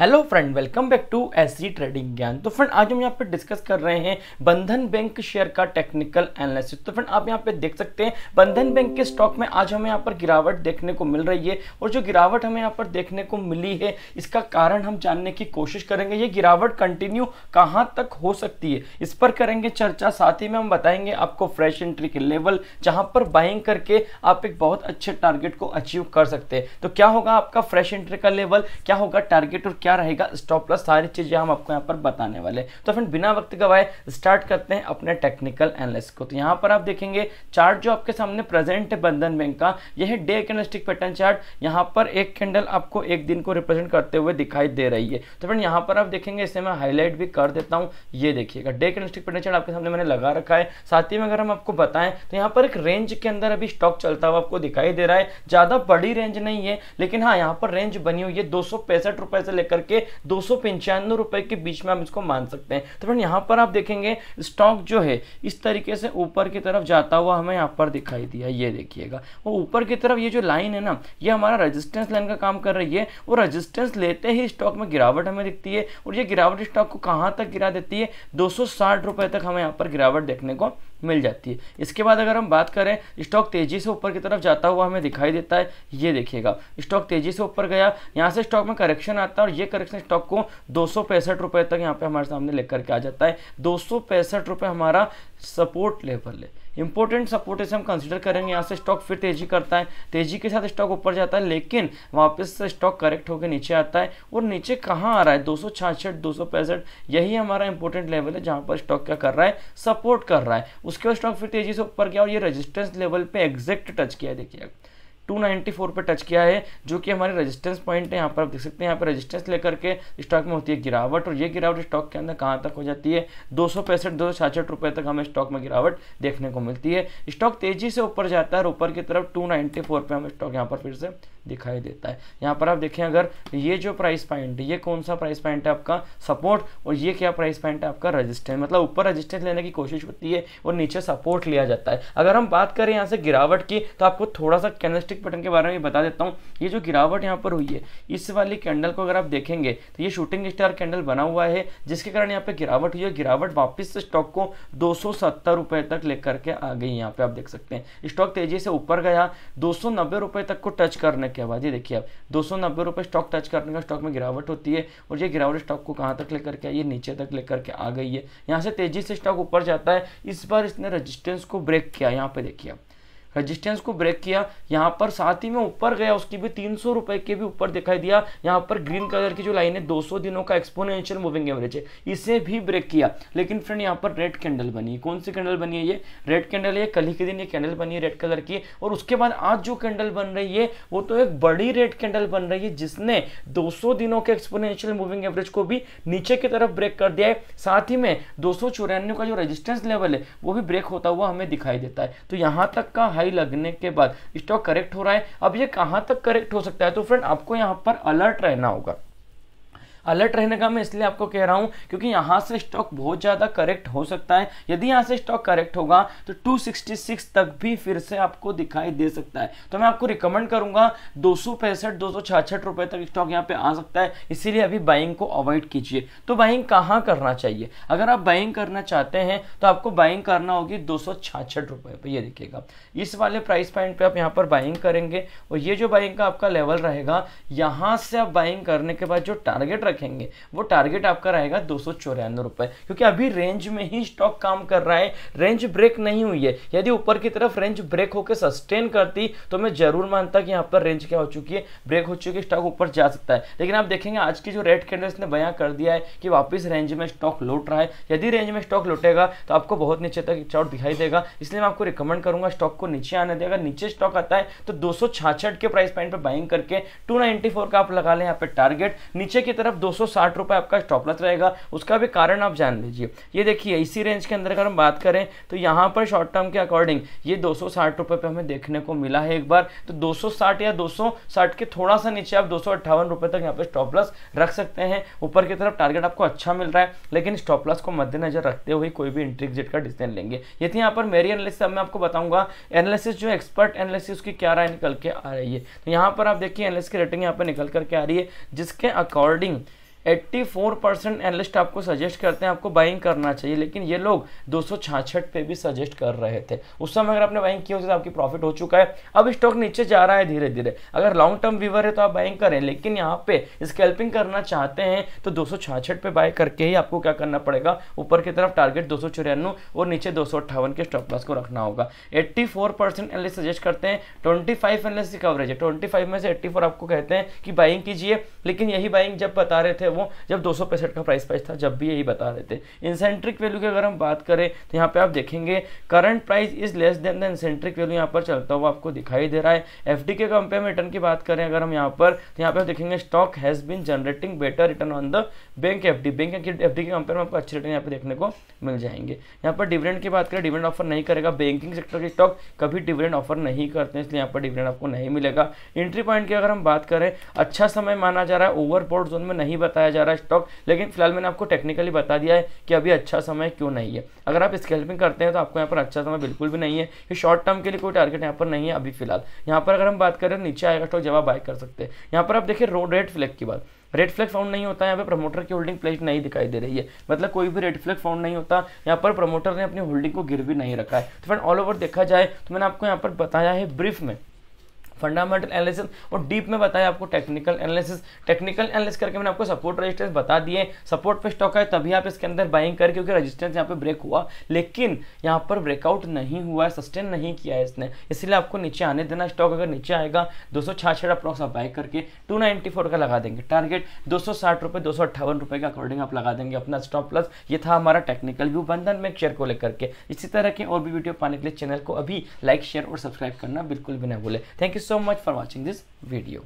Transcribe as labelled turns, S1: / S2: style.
S1: Hello friend welcome back to S trading Gyan तो friend आज हम यहाँ पे डिस्कस कर रहे हैं बंधन बैंक शेयर का टेक्निकल एनालिसिस तो फ्रेंड आप यहाँ पे देख सकते हैं बंधन बैंक के स्टॉक में आज हमें यहाँ पर गिरावट देखने को मिल रही है और जो गिरावट हमें यहाँ पर देखने को मिली है इसका कारण हम जानने की कोशिश करेंगे ये गिरावट कंटिन्यू कहाँ तक हो सकती है इस पर करेंगे चर्चा साथ ही में हम बताएंगे आपको फ्रेश एंट्री के लेवल जहाँ पर बाइंग करके आप एक बहुत अच्छे टारगेट को अचीव कर सकते हैं तो क्या होगा आपका फ्रेश एंट्री का लेवल क्या होगा टारगेट और क्या रहेगा स्टॉप लॉस सारी चीज़ें हम आपको यहाँ पर बताने वाले तो फ्रेंड बिना वक्त गवाए स्टार्ट करते हैं अपने टेक्निकल एनालिस को तो यहाँ पर आप देखेंगे चार्ट जो आपके सामने प्रेजेंट है बंधन बैंक का यह डे कैंडलस्टिक पैटर्न चार्ट यहाँ पर एक कैंडल आपको एक दिन को रिप्रेजेंट करते हुए दिखाई दे रही है तो फ्रेंड यहाँ पर आप देखेंगे इसे मैं हाईलाइट भी कर देता हूँ ये देखिएगा डे कैंडलस्टिक पैटर्न चार्ट आपके सामने मैंने लगा रखा है साथ ही में अगर हम आपको बताएं तो यहाँ पर एक रेंज के अंदर अभी स्टॉक चलता हुआ आपको दिखाई दे रहा है ज़्यादा बड़ी रेंज नहीं है लेकिन हाँ यहाँ पर रेंज बनी हुई है दो रुपए से लेकर करके दो सौ रुपए के बीच में हम इसको मान सकते हैं तो फ्रेंड यहाँ पर आप देखेंगे स्टॉक जो है इस तरीके से ऊपर की तरफ जाता हुआ हमें यहाँ पर दिखाई दिया ये देखिएगा वो ऊपर की तरफ ये जो लाइन है ना ये हमारा रजिस्टेंस लाइन का काम कर रही है वो रजिस्टेंस लेते ही स्टॉक में गिरावट हमें दिखती है और ये गिरावट स्टॉक को कहाँ तक गिरा देती है दो सौ तक हमें यहाँ पर गिरावट देखने को मिल जाती है इसके बाद अगर हम बात करें स्टॉक तेज़ी से ऊपर की तरफ जाता हुआ हमें दिखाई देता है ये देखिएगा स्टॉक तेज़ी से ऊपर गया यहाँ से स्टॉक में करेक्शन आता है और ये करेक्शन स्टॉक को दो सौ तक यहाँ पे हमारे सामने लेकर के आ जाता है दो सौ हमारा सपोर्ट लेवल है इंपॉर्टेंट सपोर्ट हम कंसिडर करेंगे यहाँ से स्टॉक फिर तेजी करता है तेजी के साथ स्टॉक ऊपर जाता है लेकिन वापस से स्टॉक करेक्ट होकर नीचे आता है और नीचे कहाँ आ रहा है दो सौ यही हमारा इंपॉर्टेंट लेवल है जहाँ पर स्टॉक क्या कर रहा है सपोर्ट कर रहा है उसके बाद स्टॉक फिर तेजी से ऊपर गया और ये रजिस्टेंस लेवल पर एग्जैक्ट टच किया देखिए 294 पे टच किया है जो कि हमारे रेजिस्टेंस पॉइंट है यहाँ पर आप देख सकते हैं यहाँ पर रेजिस्टेंस लेकर के स्टॉक में होती है गिरावट और ये गिरावट स्टॉक के अंदर कहाँ तक हो जाती है दो सौ पैंसठ दो सौ छियासठ रुपये तक हमें स्टॉक में गिरावट देखने को मिलती है स्टॉक तेजी से ऊपर जाता है ऊपर की तरफ टू नाइन्टी फोर पे हम स्टॉक यहाँ पर फिर से दिखाई देता है यहाँ पर आप देखें अगर ये जो प्राइस पॉइंट ये कौन सा प्राइस पॉइंट है आपका सपोर्ट और ये क्या प्राइस पॉइंट है आपका रजिस्टेंस मतलब ऊपर रजिस्टेंस लेने की कोशिश होती है और नीचे सपोर्ट लिया जाता है अगर हम बात करें यहाँ से गिरावट की तो आपको थोड़ा सा कैंडलस्टिक पैटर्न के बारे में बता देता हूँ ये जो गिरावट यहाँ पर हुई है इस वाली कैंडल को अगर आप देखेंगे तो ये शूटिंग स्टार कैंडल बना हुआ है जिसके कारण यहाँ पर गिरावट हुई है गिरावट वापस से स्टॉक को दो रुपए तक लेकर के आ गई यहाँ पर आप देख सकते हैं स्टॉक तेजी से ऊपर गया दो रुपए तक को टच करने आबादी देखिए आप दो सौ नब्बे रुपये स्टॉक टच करने का स्टॉक में गिरावट होती है और ये गिरावट स्टॉक को कहाँ तक लेकर के आई है नीचे तक लेकर के आ गई है यहाँ से तेजी से स्टॉक ऊपर जाता है इस बार इसने रजिस्टेंस को ब्रेक किया यहाँ पे देखिए आप रजिस्टेंस को ब्रेक किया यहाँ पर साथ ही में ऊपर गया उसकी भी तीन सौ रुपए के भी ऊपर दिखाई दिया यहाँ पर ग्रीन कलर की जो लाइन है दो सौ दिनों का एक्सपोनेंशियल मूविंग एवरेज है इसे भी ब्रेक किया लेकिन फ्रेंड यहाँ पर रेड कैंडल बनी है कौन सी कैंडल बनी है ये रेड कैंडल है कल ही के दिन ये कैंडल बनी है रेड कलर की और उसके बाद आज जो कैंडल बन रही है वो तो एक बड़ी रेड कैंडल बन रही है जिसने सौ दिनों के एक्सपोनेंशियल मूविंग एवरेज को भी नीचे की तरफ ब्रेक कर दिया है साथ ही में दो का जो रजिस्टेंस लेवल है वो भी ब्रेक होता हुआ हमें दिखाई देता है तो यहाँ तक का हाई सप्लाई लगने के बाद स्टॉक करेक्ट हो रहा है अब ये कहां तक करेक्ट हो सकता है तो फ्रेंड आपको यहां पर अलर्ट रहना होगा अलर्ट रहने का मैं इसलिए आपको कह रहा हूं क्योंकि यहां से स्टॉक बहुत ज़्यादा करेक्ट हो सकता है यदि यहां से स्टॉक करेक्ट होगा तो 266 तक भी फिर से आपको दिखाई दे सकता है तो मैं आपको रिकमेंड करूंगा दो सौ पैंसठ रुपए तक स्टॉक यहाँ पे आ सकता है इसीलिए अभी बाइंग को अवॉइड कीजिए तो बाइंग कहाँ करना चाहिए अगर आप बाइंग करना चाहते हैं तो आपको बाइंग करना होगी दो रुपए पर ये देखिएगा इस वाले प्राइस पॉइंट पे आप यहाँ पर बाइंग करेंगे और ये जो बाइंग का आपका लेवल रहेगा यहाँ से आप बाइंग करने के बाद जो टारगेट रखेंगे वो टारगेट आपका रहेगा दो सौ क्योंकि अभी रेंज में ही स्टॉक काम कर रहा है रेंज ब्रेक नहीं हुई है यदि ऊपर की तरफ रेंज ब्रेक होकर सस्टेन करती तो मैं जरूर मानता कि यहाँ पर रेंज क्या हो चुकी है ब्रेक हो चुकी है स्टॉक ऊपर जा सकता है लेकिन आप देखेंगे आज की जो रेड कैंडल्स ने बयां कर दिया है कि वापस रेंज में स्टॉक लौट रहा है यदि रेंज में स्टॉक लौटेगा तो आपको बहुत नीचे तक चार्ट दिखाई देगा इसलिए मैं आपको रिकमेंड करूंगा स्टॉक को नीचे आने देगा नीचे स्टॉक आता है तो दो के प्राइस पॉइंट पर बाइंग करके टू का आप लगा लें यहाँ पे टारगेट नीचे की तरफ दो रुपए आपका स्टॉप लॉस रहेगा उसका भी कारण आप जान लीजिए ये देखिए इसी रेंज के अंदर अगर हम बात करें तो यहाँ पर शॉर्ट टर्म के अकॉर्डिंग ये दो रुपए पे हमें देखने को मिला है एक बार तो 260 या 260 के थोड़ा सा नीचे आप दो रुपए तक यहाँ पर स्टॉप लॉस रख सकते हैं ऊपर की तरफ टारगेट आपको अच्छा मिल रहा है लेकिन स्टॉप लॉस को मद्देनजर रखते हुए कोई भी एंट्री एग्जिट का डिसीजन लेंगे ये थी यहाँ पर मेरी एनालिसिस अब मैं आपको बताऊंगा एनालिसिस जो एक्सपर्ट एनालिसिस की क्या राय निकल के आ रही है तो यहाँ पर आप देखिए एनालिसिस की रेटिंग यहाँ पर निकल करके आ रही है जिसके अकॉर्डिंग 84 परसेंट एनलिस्ट आपको सजेस्ट करते हैं आपको बाइंग करना चाहिए लेकिन ये लोग दो पे भी सजेस्ट कर रहे थे उस समय अगर आपने बाइंग किया होती तो आपकी प्रॉफिट हो चुका है अब स्टॉक नीचे जा रहा है धीरे धीरे अगर लॉन्ग टर्म व्यूवर है तो आप बाइंग करें लेकिन यहाँ पे स्केल्पिंग करना चाहते हैं तो दो पे बाय करके ही आपको क्या करना पड़ेगा ऊपर की तरफ टारगेट दो और नीचे दो के स्टॉप लॉस को रखना होगा एट्टी फोर एनलिस्ट सजेस्ट करते हैं ट्वेंटी फाइव एनलिस्ट की कवरेज है ट्वेंटी में से एट्टी आपको कहते हैं कि बाइंग कीजिए लेकिन यही बाइंग जब बता रहे थे थे वो जब दो का प्राइस प्राइस था जब भी यही बता रहे थे इंसेंट्रिक वैल्यू की अगर हम बात करें तो यहाँ पे आप देखेंगे current price is less than the इंसेंट्रिक वैल्यू यहाँ पर चलता हुआ आपको दिखाई दे रहा है एफ के कंपेयर में रिटर्न की बात करें अगर हम यहाँ पर तो यहाँ पे आप देखेंगे stock has been generating better return on the bank F bank F के कंपेयर में आपको अच्छे रिटर्न यहाँ पर देखने को मिल जाएंगे यहाँ पर डिविडेंड की बात करें डिविडेंड ऑफर नहीं करेगा बैंकिंग सेक्टर के स्टॉक कभी डिविडेंड ऑफर नहीं करते हैं इसलिए यहाँ पर डिविडेंड आपको नहीं मिलेगा एंट्री पॉइंट की अगर हम बात करें अच्छा समय माना जा रहा है ओवरपोर्ट जोन में नहीं बता बताया जा रहा है स्टॉक लेकिन फिलहाल मैंने आपको टेक्निकली बता दिया है कि अभी अच्छा समय क्यों नहीं है अगर आप स्केल्पिंग करते हैं तो आपको यहाँ पर अच्छा समय बिल्कुल भी नहीं है कि शॉर्ट टर्म के लिए कोई टारगेट यहाँ पर नहीं है अभी फिलहाल यहाँ पर अगर हम बात करें नीचे आएगा स्टॉक जब आप बाय कर सकते हैं यहाँ पर आप देखिए रोड रेड फ्लैग की बात रेड फ्लैग फाउंड नहीं होता यहाँ पे प्रमोटर की होल्डिंग प्लेस नहीं दिखाई दे रही है मतलब कोई भी रेड फ्लैग फाउंड नहीं होता यहाँ पर प्रमोटर ने अपनी होल्डिंग को गिर भी नहीं रखा है तो फ्रेंड ऑल ओवर देखा जाए तो मैंने आपको यहाँ पर बताया है ब्रीफ में फंडामेंटल एनालिसिस और डीप में बताया आपको टेक्निकल एनालिसिस टेक्निकल एनालिसिस करके मैंने आपको सपोर्ट रजिस्टेंस बता दिए सपोर्ट पे स्टॉक है तभी आप इसके अंदर बाइंग करें क्योंकि रजिस्टेंस यहाँ पे ब्रेक हुआ लेकिन यहाँ पर ब्रेकआउट नहीं हुआ है सस्टेन नहीं किया है इसने इसलिए आपको नीचे आने देना स्टॉक अगर नीचे आएगा दो सौ अप्रॉक्स आप बाई करके टू का लगा देंगे टारगेट दो सौ साठ रुपये दो सौ अट्ठावन रुपये के अकॉर्डिंग आप लगा देंगे अपना स्टॉप प्लस ये था हमारा टेक्निकल व्यू बंधन में शेयर को लेकर के इसी तरह के और भी वीडियो पाने के लिए चैनल को अभी लाइक शेयर और सब्सक्राइब करना बिल्कुल भी ना भूले thank you so much for watching this video.